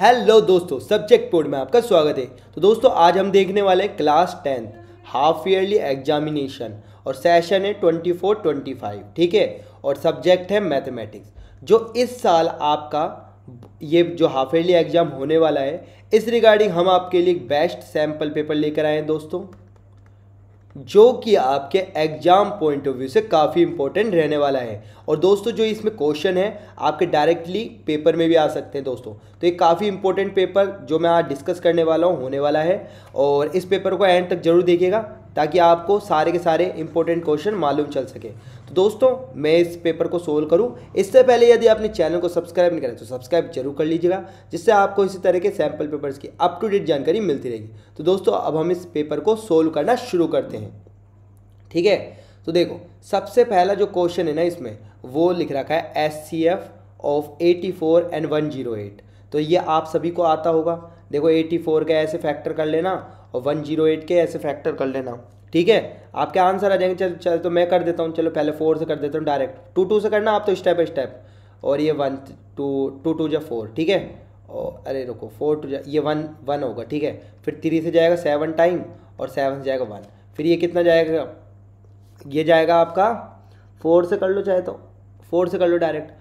hello दोस्तों subject poured में आपका स्वागत है तो दोस्तों आज हम देखने वाले हैं class tenth half yearly examination और सेशन है ट्वेंटी फोर ट्वेंटी फाइव ठीक है और सब्जेक्ट है मैथमेटिक्स जो इस साल आपका ये जो हाफ ईयरली एग्जाम होने वाला है इस रिगार्डिंग हम आपके लिए बेस्ट सैम्पल पेपर लेकर आए हैं दोस्तों जो कि आपके एग्जाम पॉइंट ऑफ व्यू से काफ़ी इंपॉर्टेंट रहने वाला है और दोस्तों जो इसमें क्वेश्चन है आपके डायरेक्टली पेपर में भी आ सकते हैं दोस्तों तो ये काफ़ी इंपॉर्टेंट पेपर जो मैं आज डिस्कस करने वाला हूँ होने वाला है और इस पेपर को एंड तक जरूर देखिएगा ताकि आपको सारे के सारे इंपॉर्टेंट क्वेश्चन मालूम चल सके तो दोस्तों मैं इस पेपर को सोल्व करूं इससे पहले यदि आपने चैनल को सब्सक्राइब नहीं करा तो सब्सक्राइब जरूर कर लीजिएगा जिससे आपको इसी तरह के सैंपल पेपर्स की अप टू डेट जानकारी मिलती रहेगी तो दोस्तों अब हम इस पेपर को सोल्व करना शुरू करते हैं ठीक है तो देखो सबसे पहला जो क्वेश्चन है ना इसमें वो लिख रखा है S C F of eighty four and one zero eight तो ये आप सभी को आता होगा देखो एटी फोर का ऐसे फैक्टर कर लेना और वन जीरो एट के ऐसे फैक्टर कर लेना ठीक है आपके आंसर आ जाएंगे चल चल तो मैं कर देता हूँ चलो पहले फोर से कर देता हूँ डायरेक्ट टू टू से करना आप तो स्टेप बाई स्टेप और ये वन टू टू टू जा फोर ठीक है और अरे रुको फोर टू ये वन वन होगा ठीक है फिर थ्री से जाएगा सेवन टाइम और सेवन से जाएगा वन फिर ये कितना जाएगा ये जाएगा आपका फोर से कर लो चाहे तो फोर से कर लो डायरेक्ट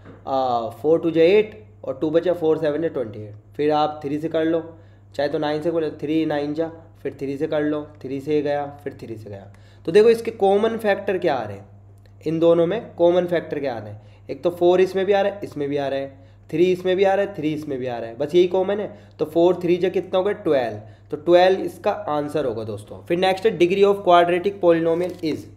फोर टू जो एट और टू बचा फोर सेवन या ट्वेंटी एट फिर आप थ्री से कर लो चाहे तो नाइन से कर लो थ्री नाइन जा फिर थ्री से कर लो थ्री से गया फिर थ्री से गया तो देखो इसके कॉमन फैक्टर क्या आ रहे हैं इन दोनों में कॉमन फैक्टर क्या आ रहे हैं एक तो फोर इसमें भी आ रहा है इसमें भी आ रहा है थ्री इसमें भी आ रहा है थ्री इसमें भी आ रहा है बस यही कॉमन है तो फोर थ्री जो कितना हो गया ट्वेल्व तो ट्वेल्व इसका आंसर होगा दोस्तों फिर नेक्स्ट है degree of quadratic polynomial is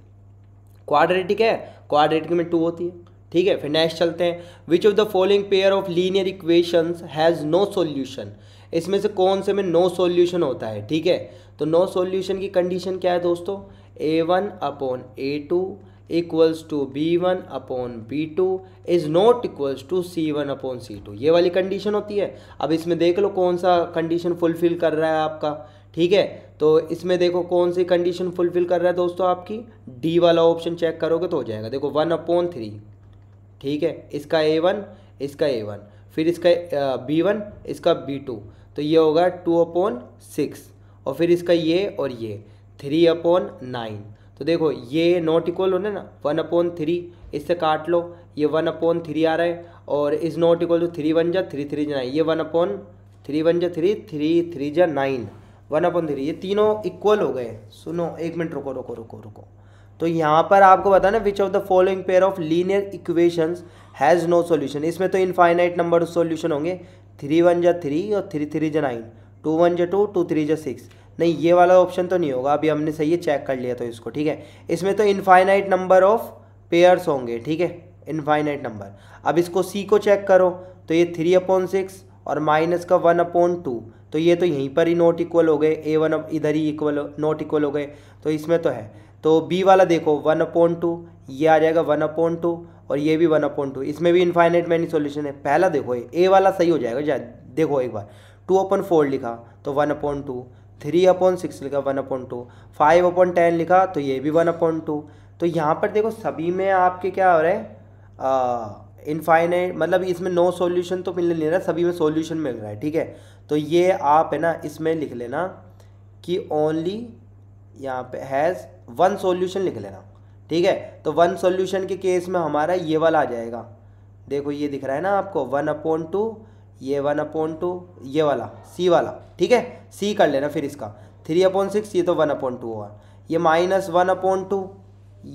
quadratic है क्वाड्रेटिक में टू होती है ठीक है फिर नेक्स्ट चलते हैं which of the following pair of linear equations has no solution इसमें से कौन से में नो सॉल्यूशन होता है ठीक है तो नो सॉल्यूशन की कंडीशन क्या है दोस्तों A one upon A two equals to B one upon B two is not equals to C one upon C two ये वाली कंडीशन होती है अब इसमें देख लो कौन सा कंडीशन फुलफिल कर रहा है आपका ठीक है तो इसमें देखो कौन सी कंडीशन फुलफिल कर रहा है दोस्तों आपकी डी वाला ऑप्शन चेक करोगे तो हो जाएगा देखो वन अपॉन थ्री ठीक है इसका ए वन इसका ए वन फिर इसका बी वन इसका बी टू तो ये होगा टू अपॉन सिक्स और फिर इसका ये और ये थ्री अपॉन नाइन तो देखो ये नॉट इक्वल होना ना वन अपॉन थ्री इससे काट लो ये वन अपॉन थ्री आ रहा है और इस not equal to three one जा थ्री थ्री जा नाइन ये वन अपॉन थ्री वन जा थ्री थ्री थ्री जा नाइन वन अपॉन थ्री ये तीनों इक्वल हो गए सुनो एक मिनट रुको रुको रुको रुको तो यहाँ पर आपको बता ना which of the following pair of linear equations has no solution इसमें तो इनफाइनाइट नंबर सॉल्यूशन होंगे थ्री वन जा थ्री और थ्री थ्री जा नाइन टू वन जा टू टू थ्री जा सिक्स नहीं ये वाला ऑप्शन तो नहीं होगा अभी हमने सही है चेक कर लिया तो इसको ठीक है इसमें तो इनफाइनाइट नंबर ऑफ पेयर्स होंगे ठीक है इनफाइनाइट नंबर अब इसको सी को चेक करो तो ये थ्री अपॉन सिक्स और माइनस का वन अपॉन टू तो ये तो यहीं पर ही नॉट इक्वल हो गए ए वन इधर ही इक्वल नॉट इक्वल हो गए तो इसमें तो है तो बी वाला देखो वन अपॉन टू ये आ जाएगा वन अपॉन टू और ये भी वन अपॉन टू इसमें भी इन्फाइनेट मैनी सोल्यूशन है पहला देखो ये ए वाला सही हो जाएगा जा, देखो एक बार टू अपॉन फोर लिखा तो one upon two three upon six लिखा one upon two five upon ten लिखा तो ये भी वन अपॉन टू तो यहाँ पर देखो सभी में आपके क्या हो रहे है इनफाइनाइट मतलब इसमें नो सॉल्यूशन तो मिलने नहीं रहा सभी में सॉल्यूशन मिल रहा है ठीक है तो ये आप है ना इसमें लिख लेना कि ओनली यहाँ पे हैज़ वन सॉल्यूशन लिख लेना ठीक है तो वन सॉल्यूशन के केस में हमारा ये वाला आ जाएगा देखो ये दिख रहा है ना आपको वन अपॉन टू ये वन अपॉन टू ये वाला सी वाला ठीक है सी कर लेना फिर इसका थ्री अपॉन सिक्स ये तो वन अपॉन टू होगा ये माइनस वन अपॉन टू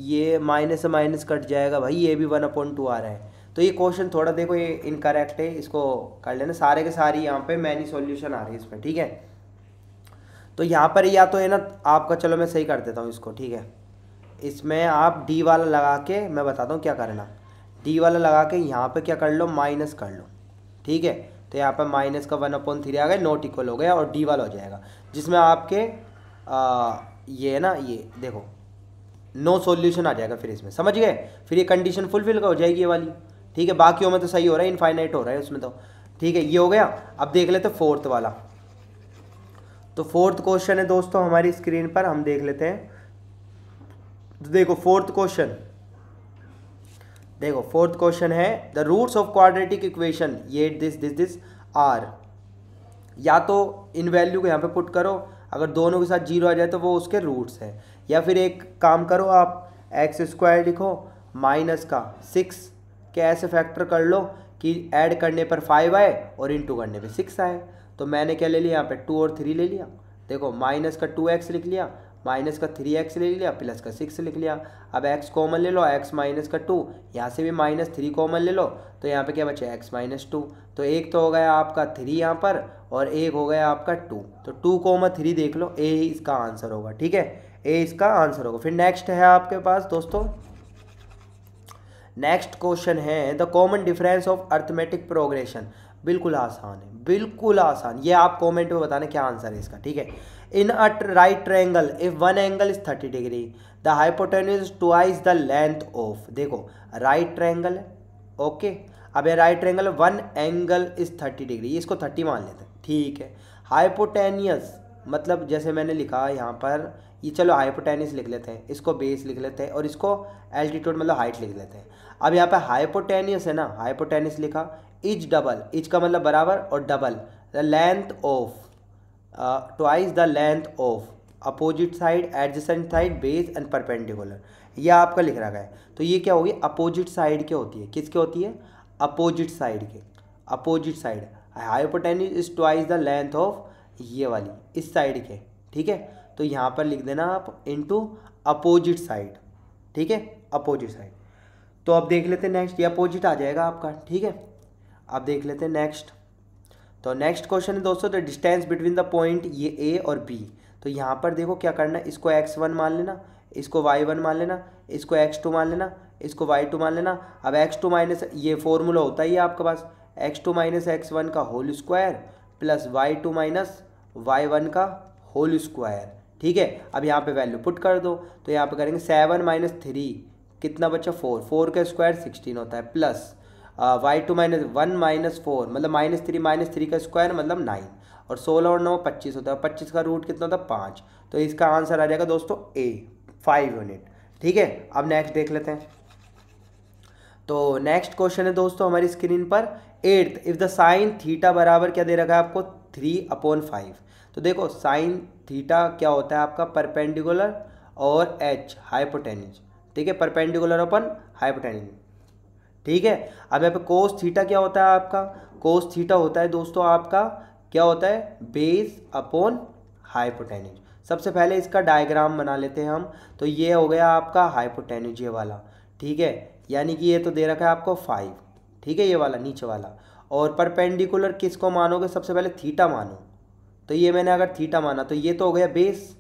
ये माइनस से माइनस कट जाएगा भाई ये भी वन अपॉन टू आ रहा है तो ये क्वेश्चन थोड़ा देखो ये इनकरेक्ट है इसको कर लेना सारे के सारे यहाँ पे मैनी सॉल्यूशन आ रही है इसमें ठीक है तो यहाँ पर या तो है ना आपका चलो मैं सही कर देता हूँ इसको ठीक है इसमें आप डी वाला लगा के मैं बताता हूँ क्या करना डी वाला लगा के यहाँ पर क्या कर लो माइनस कर लो ठीक है तो यहाँ पर माइनस का वन अपॉन थ्री आ गया नोट इक्वल हो गया और डी वाला हो जाएगा जिसमें आपके आ, ये है ना ये देखो नो no सॉल्यूशन आ जाएगा फिर इसमें समझ गए फिर ये कंडीशन फुलफिल हो जाएगी ये वाली ठीक है बाकियों में तो सही हो रहा है इनफाइनाइट हो रहा है उसमें तो ठीक है ये हो गया अब देख लेते फोर्थ वाला तो फोर्थ क्वेश्चन है दोस्तों हमारी स्क्रीन पर हम देख लेते हैं तो देखो फोर्थ क्वेश्चन देखो फोर्थ क्वेश्चन है the roots of quadratic equation ये दिस दिस दिस आर या तो इन वैल्यू को यहाँ पे पुट करो अगर दोनों के साथ जीरो आ जाए तो वो उसके रूट्स हैं या फिर एक काम करो आप एक्स स्क्वायर लिखो माइनस का सिक्स के ऐसे फैक्टर कर लो कि ऐड करने पर फाइव आए और इनटू करने पे सिक्स आए तो मैंने क्या ले लिया यहाँ पे टू और थ्री ले लिया देखो माइनस का टू एक्स लिख लिया माइनस का थ्री एक्स ले लिया प्लस का सिक्स लिख लिया अब एक्स कॉमन ले लो एक्स माइनस का टू यहाँ से भी माइनस थ्री कॉमन ले लो तो यहाँ पे क्या बचा एक्स माइनस टू तो एक तो हो गया आपका थ्री यहाँ पर और एक हो गया आपका टू तो टू कॉमन थ्री देख लो ए इसका आंसर होगा ठीक है ए इसका आंसर होगा फिर नेक्स्ट है आपके पास दोस्तों नेक्स्ट क्वेश्चन है the common difference of arithmetic progression बिल्कुल आसान है बिल्कुल आसान ये आप कमेंट में बताने क्या आंसर है इसका ठीक है in a right triangle if one angle is thirty degree the hypotenuse twice the length of देखो राइट ट्रायंगल है ओके अब ये right triangle one angle is thirty degree इसको थर्टी मान लेते हैं ठीक है हाइपोटेनियस मतलब जैसे मैंने लिखा यहाँ पर ये चलो हाइपोटेनिस लिख लेते हैं इसको बेस लिख लेते हैं और इसको एल्टीट्यूड मतलब हाइट लिख लेते हैं अब यहाँ पर हाइपोटेनियस है ना हाइपोटेनिस लिखा इज डबल इज का मतलब बराबर और double the length of twice the length of opposite side adjacent side base and perpendicular यह आपका लिख रखा है तो ये क्या होगी अपोजिट साइड के होती है किसके होती है अपोजिट साइड के opposite side hypotenuse is twice the length of ये वाली इस साइड के ठीक है तो यहाँ पर लिख देना आप इनटू अपोजिट साइड ठीक है अपोजिट साइड तो अब देख लेते हैं नेक्स्ट ये अपोजिट आ जाएगा आपका ठीक है आप देख लेते हैं नेक्स्ट तो नेक्स्ट क्वेश्चन है दोस्तों the distance between the point ये ए और बी तो यहाँ पर देखो क्या करना है इसको एक्स वन मान लेना इसको वाई वन मान लेना इसको एक्स टू मान लेना इसको वाई टू मान लेना अब एक्स टू माइनस ये फॉर्मूला होता ही है आपके पास x two minus x one का whole square plus y two minus y one का होल स्क्वायर ठीक है अब यहाँ पे वैल्यू पुट कर दो तो यहाँ पे करेंगे सेवन माइनस थ्री कितना बच्चा फोर फोर का स्क्वायर सिक्सटीन होता है plus y two minus one minus four मतलब माइनस थ्री माइनस थ्री का स्क्वायर मतलब नाइन और सोलह और नौ पच्चीस होता है पच्चीस का रूट कितना होता है पाँच तो इसका आंसर आ जाएगा दोस्तों ए फाइव यूनिट ठीक है अब नेक्स्ट देख लेते हैं तो नेक्स्ट क्वेश्चन है दोस्तों हमारी स्क्रीन पर eighth if the sine theta बराबर क्या दे रखा है आपको थ्री अपॉन फाइव तो देखो साइन थीटा क्या होता है आपका परपेंडिकुलर और एच हाइपोटेनिज ठीक है परपेंडिकुलर अपन हाइपोटेनिज ठीक है अब यहाँ पे कोस थीटा क्या होता है आपका कोस थीटा होता है दोस्तों आपका क्या होता है बेस अपॉन हाइपोटेनिज सबसे पहले इसका डायग्राम बना लेते हैं हम तो ये हो गया आपका हाइपोटेनिज ये वाला ठीक है यानी कि ये तो दे रखा है आपको फाइव ठीक है ये वाला नीचे वाला और परपेंडिकुलर किसको मानोगे सबसे पहले थीटा मानो तो ये मैंने अगर थीटा माना तो ये तो हो गया बेस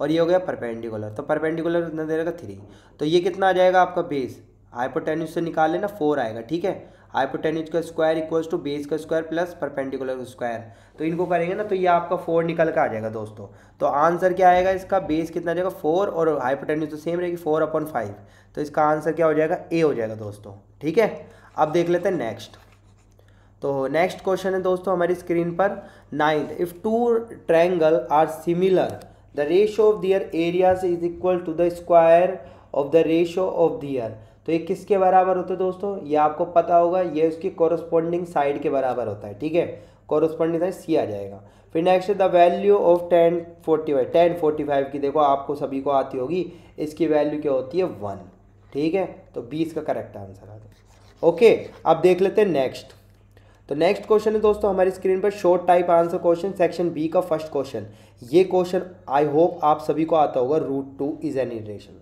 और ये हो गया परपेंडिकुलर तो परपेंडिकुलर कितना दे रखा थ्री तो ये कितना आ जाएगा आपका बेस हाइपोटेन्यूज से निकाल लेना फोर आएगा ठीक है हाइपोटेन्यूज का स्क्वायर इक्वल्स टू बेस का स्क्वायर प्लस परपेंडिकुलर स्क्वायर तो इनको करेंगे ना तो ये आपका फोर निकल कर आ जाएगा दोस्तों तो आंसर क्या आएगा इसका बेस कितना जाएगा फोर और हाइपोटेन्यूज तो सेम रहेगी फोर अपॉन फाइव तो इसका आंसर क्या हो जाएगा ए हो जाएगा दोस्तों ठीक है अब देख लेते हैं नेक्स्ट तो नेक्स्ट क्वेश्चन है दोस्तों हमारी स्क्रीन पर ninth if two triangle are similar the ratio of their areas is equal to the square of the ratio of their तो ये किसके बराबर होते हैं दोस्तों ये आपको पता होगा ये उसकी कॉरस्पॉन्डिंग साइड के बराबर होता है ठीक है कॉरस्पॉन्डिंग साइड सी आ जाएगा फिर next the value of tan forty five tan forty five की देखो आपको सभी को आती होगी इसकी वैल्यू क्या होती है वन ठीक है तो बीस का करेक्ट आंसर आ ओके अब देख लेते हैं नेक्स्ट तो नेक्स्ट क्वेश्चन है दोस्तों हमारी स्क्रीन पर short type answer question section B का फर्स्ट क्वेश्चन ये क्वेश्चन आई होप आप सभी को आता होगा root two is an irrational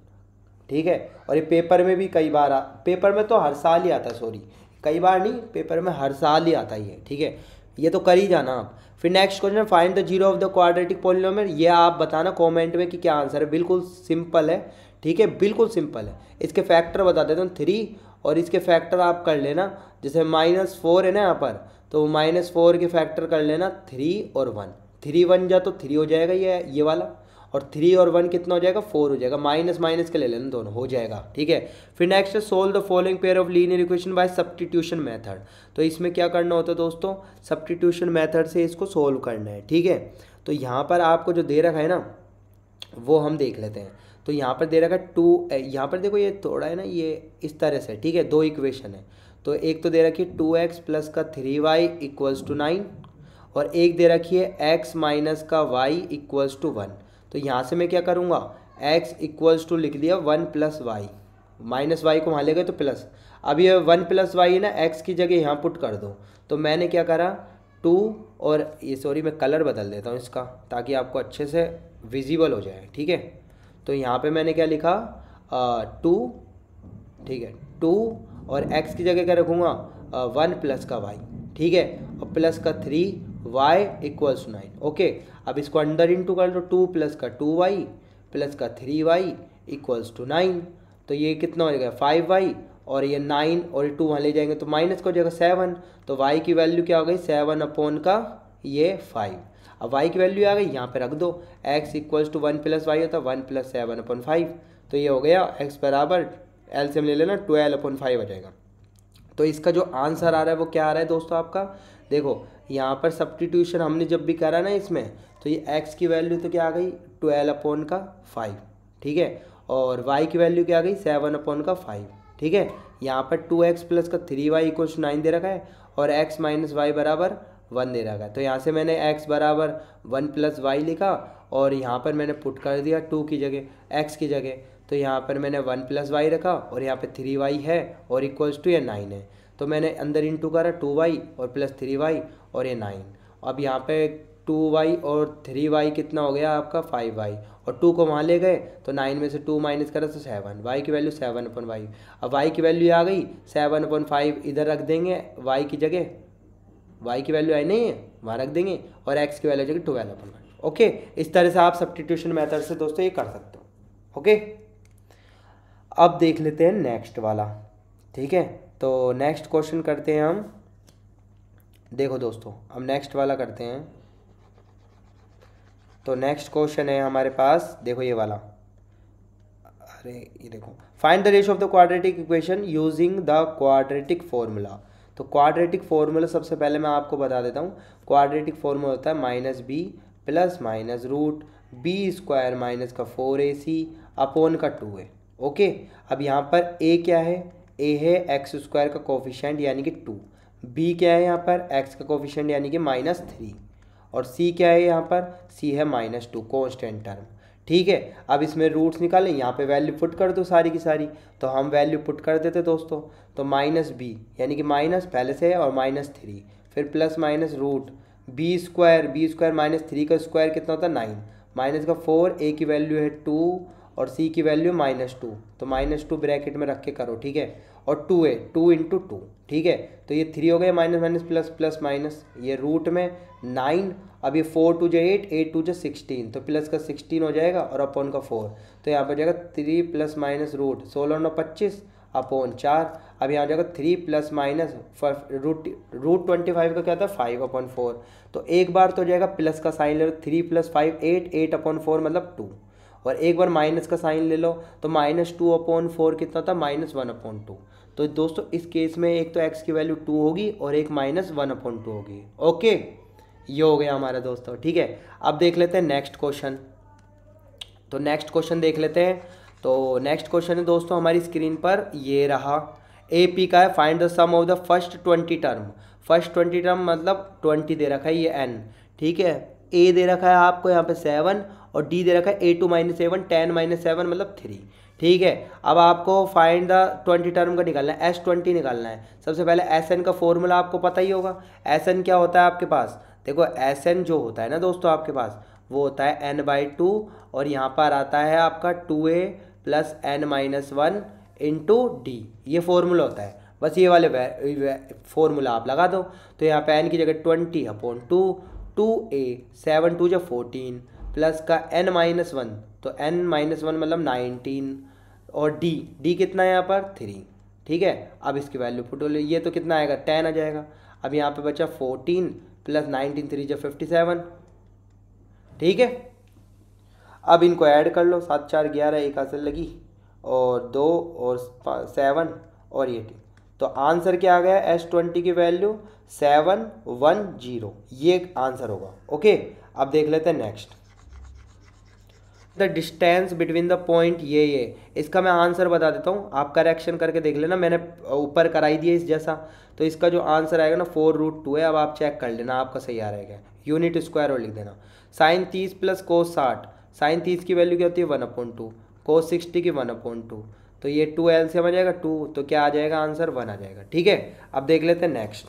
ठीक है और ये पेपर में भी कई बार आ पेपर में तो हर साल ही आता है सॉरी कई बार नहीं पेपर में हर साल ही आता ही है ठीक है ये तो कर ही जाना आप फिर next question find the zero of the quadratic polynomial ये आप बताना कमेंट में कि क्या आंसर है बिल्कुल सिंपल है ठीक है बिल्कुल सिंपल है इसके फैक्टर बता देते हैं थ्री और इसके फैक्टर आप कर लेना जैसे माइनस फोर है ना यहाँ पर तो माइनस फोर के फैक्टर कर लेना थ्री और वन थ्री वन जा तो थ्री हो जाएगा ये ये वाला और थ्री और वन कितना हो जाएगा फोर हो जाएगा माइनस माइनस के ले लेना दोनों हो जाएगा ठीक है फिर नेक्स्ट है solve the following pair of linear equation by substitution method तो इसमें क्या करना होता है दोस्तों सब्सटीट्यूशन मेथड से इसको सोल्व करना है ठीक है तो यहाँ पर आपको जो दे रखा है ना वो हम देख लेते हैं तो यहाँ पर दे रखा है टू यहाँ पर देखो ये थोड़ा है ना ये इस तरह से ठीक है दो इक्वेशन है तो एक तो दे रखी है टू एक्स प्लस का three y equals to nine और एक दे रखी है एक्स माइनस का वाई इक्वल्स टू वन तो यहाँ से मैं क्या करूँगा एक्स इक्वल्स टू लिख दिया one plus y minus y को वहाँ ले गए तो प्लस अब ये वन प्लस वाई है ना एक्स की जगह यहाँ पुट कर दो तो मैंने क्या करा टू और ये सॉरी मैं कलर बदल देता हूँ इसका ताकि आपको अच्छे से विजिबल हो जाए ठीक है तो यहाँ पे मैंने क्या लिखा टू ठीक है टू और एक्स की जगह क्या रखूँगा वन प्लस का वाई ठीक है और प्लस का three y equals to nine okay अब इसको अंडर इंटू कर लो टू प्लस का टू वाई प्लस का three y equals to nine तो ये कितना हो जाएगा फाइव वाई और ये नाइन और ये टू वहाँ ले जाएंगे तो माइनस का हो जाएगा सेवन तो वाई की वैल्यू क्या हो गई सेवन अपोन का ये फाइव अब वाई की वैल्यू आ गई यहाँ पे रख दो x equals to one plus y होता है one plus seven upon five तो ये हो गया एक्स बराबर एल से हम ले लेना ट्वेल्व अपॉन फाइव आ जाएगा तो इसका जो आंसर आ रहा है वो क्या आ रहा है दोस्तों आपका देखो यहाँ पर सब्टीट्यूशन हमने जब भी करा ना इसमें तो ये एक्स की वैल्यू तो क्या आ गई ट्वेल्व अपॉन का फाइव ठीक है और वाई की वैल्यू क्या आ गई सेवन अपॉन का फाइव ठीक है यहाँ पर टू एक्स प्लस का थ्री वाई इक्व नाइन दे रखा है और एक्स माइनस वाई बराबर वन दे रखा है तो यहाँ से मैंने एक्स बराबर वन प्लस वाई लिखा और यहाँ पर मैंने पुट कर दिया टू की जगह एक्स की जगह तो यहाँ पर मैंने वन प्लस वाई रखा और यहाँ पर थ्री वाई है और इक्वल्स टू या नाइन है तो मैंने अंदर इंटू करा टू वाई और प्लस थ्री वाई और ये नाइन अब यहाँ पे टू वाई और थ्री वाई कितना हो गया आपका फाइव वाई और टू को वहाँ ले गए तो नाइन में से टू माइनस करा तो सेवन वाई की वैल्यू सेवन अपन वाई अब वाई की वैल्यू आ गई सेवन अपन फाइव इधर रख देंगे वाई की जगह वाई की वैल्यू आई नहीं है वहाँ रख देंगे और एक्स की वैल्यू जगह ट्वेल्व अपन ओके इस तरह से आप सब्सटीट्यूशन मेथड से दोस्तों ये कर सकते हो ओके अब देख लेते हैं नेक्स्ट वाला ठीक है तो नेक्स्ट क्वेश्चन करते हैं हम देखो दोस्तों हम नेक्स्ट वाला करते हैं तो नेक्स्ट क्वेश्चन है हमारे पास देखो ये वाला अरे ये देखो find the ratio of the quadratic equation using the quadratic formula तो क्वाड्रेटिक फॉर्मूला सबसे पहले मैं आपको बता देता हूँ क्वाड्रेटिक फॉर्मूला होता है minus b plus minus root b square minus का फोर ए सी अपोन का टू ए ओके अब यहाँ पर ए क्या है ए है एक्स स्क्वायर का कोफिशेंट यानी कि टू बी क्या है यहाँ पर एक्स का कोफिशेंट यानी कि माइनस थ्री और सी क्या है यहाँ पर सी है माइनस टू कॉन्स्टेंट टर्म ठीक है अब इसमें रूट्स निकालें यहाँ पे वैल्यू पुट कर दो सारी की सारी तो हम वैल्यू पुट कर देते दोस्तों तो माइनस बी यानी कि माइनस पहले से है और माइनस थ्री फिर plus minus root b square B square minus three का स्क्वायर कितना होता है नाइन माइनस का फोर ए की वैल्यू है टू और सी की वैल्यू माइनस टू तो माइनस टू ब्रैकेट में रख के करो ठीक है और to A two into two ठीक है तो ये थ्री हो गए minus minus plus plus minus ये रूट में नाइन अब ये फोर टू जो एट एट टू जो सिक्सटीन तो प्लस का सिक्सटीन हो जाएगा और अपॉन का फोर तो यहाँ पर जाएगा थ्री प्लस माइनस रूट सोलह नौ पच्चीस अपॉन चार अब यहाँ जाएगा three plus minus root root twenty five का क्या था फाइव अपॉन फोर तो एक बार तो जाएगा प्लस का साइन ले three plus five eight eight upon four मतलब टू और एक बार माइनस का साइन ले लो तो माइनस टू अपॉन फोर कितना था माइनस वन अपॉन टू तो दोस्तों इस केस में एक तो एक्स की वैल्यू टू होगी और एक माइनस वन अपॉन टू होगी ओके ये हो गया हमारा दोस्तों ठीक है अब देख लेते हैं नेक्स्ट क्वेश्चन तो नेक्स्ट क्वेश्चन देख लेते हैं तो नेक्स्ट क्वेश्चन है दोस्तों हमारी स्क्रीन पर ये रहा ए पी का है find the sum of the first twenty term first twenty term मतलब ट्वेंटी दे रखा है ये एन ठीक है ए दे रखा है आपको यहाँ पे सेवन और डी दे रखा है a two minus seven ten minus seven मतलब थ्री ठीक है अब आपको फाइंड द ट्वेंटी टर्म का निकालना है एस ट्वेंटी निकालना है सबसे पहले एस एन का फॉर्मूला आपको पता ही होगा एस एन क्या होता है आपके पास देखो एस एन जो होता है ना दोस्तों आपके पास वो होता है एन बाई टू और यहाँ पर आता है आपका two a plus n minus one into d ये फॉर्मूला होता है बस ये वाले फॉर्मूला आप लगा दो तो यहाँ पे एन की जगह twenty upon two two a seven two जो फोर्टीन प्लस का एन माइनस वन तो एन माइनस वन मतलब नाइनटीन और डी डी कितना है यहाँ पर थ्री ठीक है अब इसकी वैल्यू फुटो ये तो कितना आएगा टेन आ जाएगा अब यहाँ पे बचा फोर्टीन प्लस नाइनटीन थ्री जो फिफ्टी सेवन ठीक है अब इनको ऐड कर लो सात चार ग्यारह एक आसर लगी और दो और सेवन और एटीन तो आंसर क्या आ गया एस ट्वेंटी की वैल्यू सेवन वन जीरो ये आंसर होगा ओके अब देख लेते हैं next the distance between the point ये ये इसका मैं आंसर बता देता हूँ आप करेक्शन करके देख लेना मैंने ऊपर कराई दिया इस जैसा तो इसका जो आंसर आएगा ना फोर रूट टू है अब आप चेक कर लेना आपका सही आ रहेगा यूनिट स्क्वायर और लिख देना साइन तीस प्लस को साठ साइन तीस की वैल्यू क्या होती है वन अपॉइंट टू को सिक्सटी की वन अपॉइंट टू तो ये टू एल से बन जाएगा टू तो क्या आ जाएगा आंसर वन आ जाएगा ठीक है अब देख लेते हैं नेक्स्ट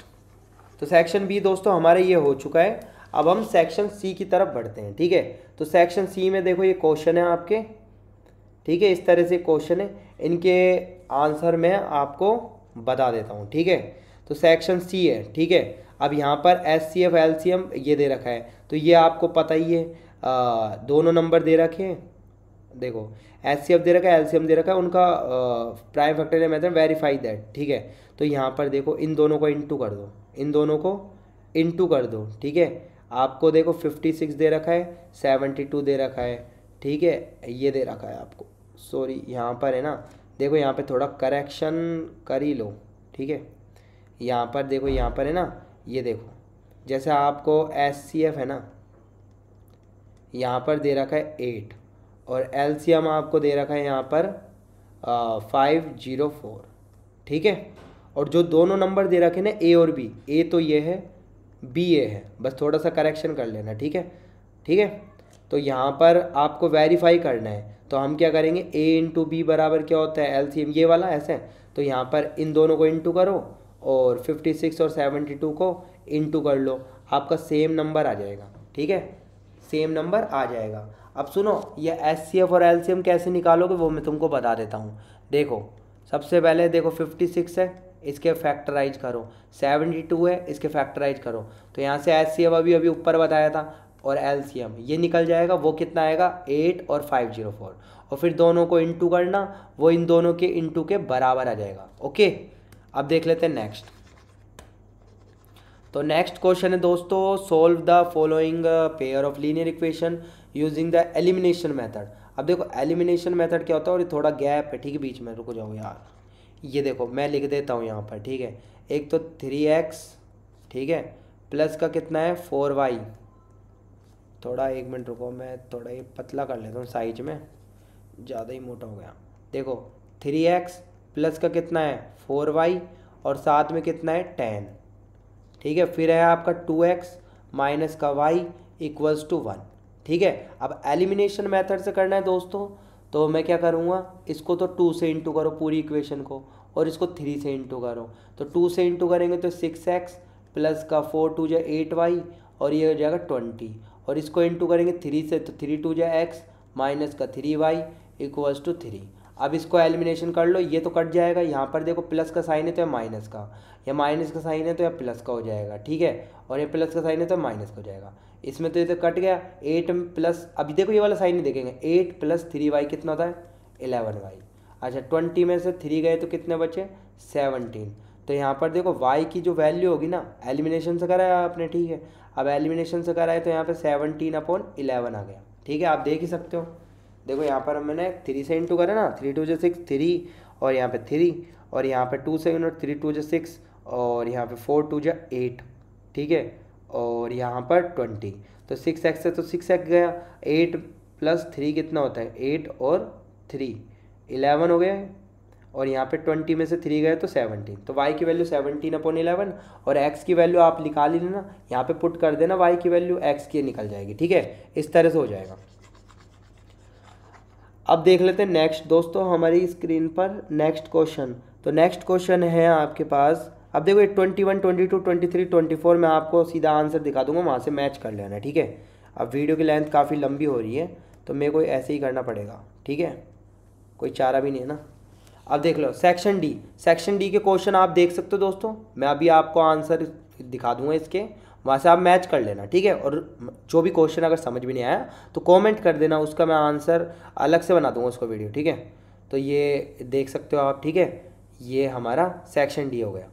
तो सेक्शन बी दोस्तों हमारे ये हो चुका है अब हम सेक्शन सी की तरफ बढ़ते हैं ठीक है तो सेक्शन सी में देखो ये क्वेश्चन है आपके ठीक है इस तरह से क्वेश्चन है इनके आंसर मैं आपको बता देता हूँ ठीक है तो सेक्शन सी है ठीक है अब यहाँ पर H C F L C M ये दे रखा है तो ये आपको पता ही है आ, दोनों नंबर दे रखे हैं देखो एस सी एफ दे रखा है एल सी एम दे रखा है उनका prime factor method verify that ठीक है तो यहाँ पर देखो इन दोनों को इंटू कर दो इन दोनों को इंटू कर दो ठीक है आपको देखो फिफ्टी सिक्स दे रखा है सेवेंटी टू दे रखा है ठीक है ये दे रखा है आपको सॉरी यहाँ पर है ना देखो यहाँ पे थोड़ा करेक्शन कर ही लो ठीक है यहाँ पर देखो यहाँ पर है ना ये देखो जैसे आपको एस सी एफ है ना यहाँ पर दे रखा है एट और एल सी एम आपको दे रखा है यहाँ पर फाइव जीरो फोर ठीक है और जो दोनों नंबर दे रखे ना ए और बी ए तो ये है बी ए है बस थोड़ा सा करेक्शन कर लेना ठीक है ठीक है तो यहाँ पर आपको वेरीफाई करना है तो हम क्या करेंगे ए इंटू बी बराबर क्या होता है एल सी एम ये वाला ऐसे तो यहाँ पर इन दोनों को इंटू करो और फिफ्टी सिक्स और सेवेंटी टू को इंटू कर लो आपका सेम नंबर आ जाएगा ठीक है सेम नंबर आ जाएगा अब सुनो ये एस सी एफ और एल सी एम कैसे निकालोगे वो मैं तुमको बता देता हूँ देखो सबसे पहले देखो फिफ्टी सिक्स है इसके फैक्टराइज करो सेवेंटी टू है इसके फैक्टराइज करो तो यहाँ से एस अभी अभी ऊपर बताया था और एल ये निकल जाएगा वो कितना आएगा एट और फाइव जीरो फोर और फिर दोनों को इंटू करना वो इन दोनों के इंटू के बराबर आ जाएगा ओके अब देख लेते हैं नेक्स्ट तो नेक्स्ट क्वेश्चन है दोस्तों solve the following pair of linear equation using the elimination method अब देखो एलिमिनेशन मैथड क्या होता है और ये थोड़ा गैप है ठीक है बीच में रुको जाओ यार ये देखो मैं लिख देता हूँ यहाँ पर ठीक है एक तो थ्री एक्स ठीक है प्लस का कितना है फोर वाई थोड़ा एक मिनट रुको मैं थोड़ा ये पतला कर लेता हूँ साइज में ज़्यादा ही मोटा हो गया देखो थ्री एक्स प्लस का कितना है फोर वाई और साथ में कितना है टेन ठीक है फिर है आपका टू एक्स माइनस का वाई इक्वल्स टू वन ठीक है अब एलिमिनेशन मेथड से करना है दोस्तों तो मैं क्या करूँगा इसको तो टू से इंटू करो पूरी इक्वेशन को और इसको थ्री से इंटू करो तो टू से इंटू करेंगे तो सिक्स एक्स प्लस का फोर टू जो एट वाई और ये हो जाएगा ट्वेंटी और इसको इंटू करेंगे थ्री से तो थ्री टू जो एक्स माइनस का three y equals to three अब इसको एलिमिनेशन कर लो ये तो कट जाएगा यहाँ पर देखो प्लस का साइन है तो यह माइनस का या माइनस का साइन है तो यह प्लस का हो जाएगा ठीक है और ये प्लस का साइन है तो माइनस का हो जाएगा इसमें तो ये तो कट गया एट प्लस अभी देखो ये वाला साइन नहीं देखेंगे एट प्लस थ्री वाई कितना होता है इलेवन वाई अच्छा ट्वेंटी में से थ्री गए तो कितने बचे सेवनटीन तो यहाँ पर देखो वाई की जो वैल्यू होगी ना एलिमिनेशन से कराया आपने ठीक है अब एलिमिनेशन से कराया तो यहाँ पर सेवनटीन अपॉन इलेवन आ गया ठीक है आप देख ही सकते हो देखो यहाँ पर मैंने थ्री से इंटू करा ना थ्री टू जो सिक्स थ्री और यहाँ पे थ्री और यहाँ पे टू से थ्री टू जो सिक्स और यहाँ पे फोर टू जो एट ठीक है और यहाँ पर ट्वेंटी तो सिक्स एक्स है तो सिक्स एक्स गया एट प्लस थ्री कितना होता है एट और थ्री इलेवन हो गया और यहाँ पे ट्वेंटी में से थ्री गए तो सेवनटीन तो वाई की वैल्यू सेवनटीन अपॉन इलेवन और एक्स की वैल्यू आप निकाल ही लेना यहाँ पे पुट कर देना वाई की वैल्यू एक्स की निकल जाएगी ठीक है इस तरह से हो जाएगा अब देख लेते हैं नेक्स्ट दोस्तों हमारी स्क्रीन पर नेक्स्ट क्वेश्चन तो नेक्स्ट क्वेश्चन है आपके पास अब देखो ये twenty one twenty two twenty three twenty four मैं आपको सीधा आंसर दिखा दूंगा वहाँ से मैच कर लेना ठीक है अब वीडियो की लेंथ काफ़ी लंबी हो रही है तो मेरे को ऐसे ही करना पड़ेगा ठीक है कोई चारा भी नहीं है ना अब देख लो सेक्शन डी सेक्शन डी के क्वेश्चन आप देख सकते हो दोस्तों मैं अभी आपको आंसर दिखा दूंगा इसके वहाँ से आप मैच कर लेना ठीक है और जो भी क्वेश्चन अगर समझ में नहीं आया तो कॉमेंट कर देना उसका मैं आंसर अलग से बना दूंगा उसको वीडियो ठीक है तो ये देख सकते हो आप ठीक है ये हमारा सेक्शन डी हो गया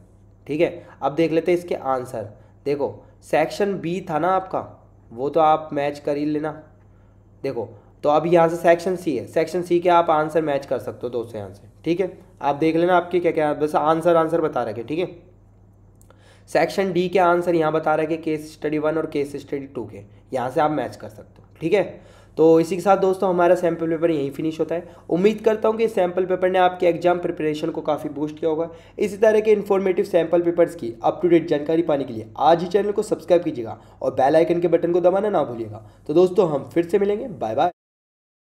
ठीक है अब देख लेते हैं इसके आंसर देखो सेक्शन बी था ना आपका वो तो आप मैच कर ही लेना देखो तो अब यहाँ से सेक्शन सी है सेक्शन सी के आप आंसर मैच कर सकते हो दोस्तों यहाँ से ठीक है आप देख लेना आपके क्या क्या बस आंसर आंसर बता रखे ठीक है सेक्शन डी के आंसर यहाँ बता रहे रखे केस स्टडी वन और केस स्टडी टू के यहाँ से आप मैच कर सकते हो ठीक है तो इसी के साथ दोस्तों हमारा सैम्पल पेपर यहीं फिनिश होता है उम्मीद करता हूँ कि सैम्पल पेपर ने आपके एग्जाम प्रिपरेशन को काफ़ी बूस्ट किया होगा इसी तरह के इन्फॉर्मेटिव सैम्पल पेपर्स की अप टू डेट जानकारी पाने के लिए आज ही चैनल को सब्सक्राइब कीजिएगा और बेल आइकन के बटन को दबाना ना भूलिएगा तो दोस्तों हम फिर से मिलेंगे बाय बाय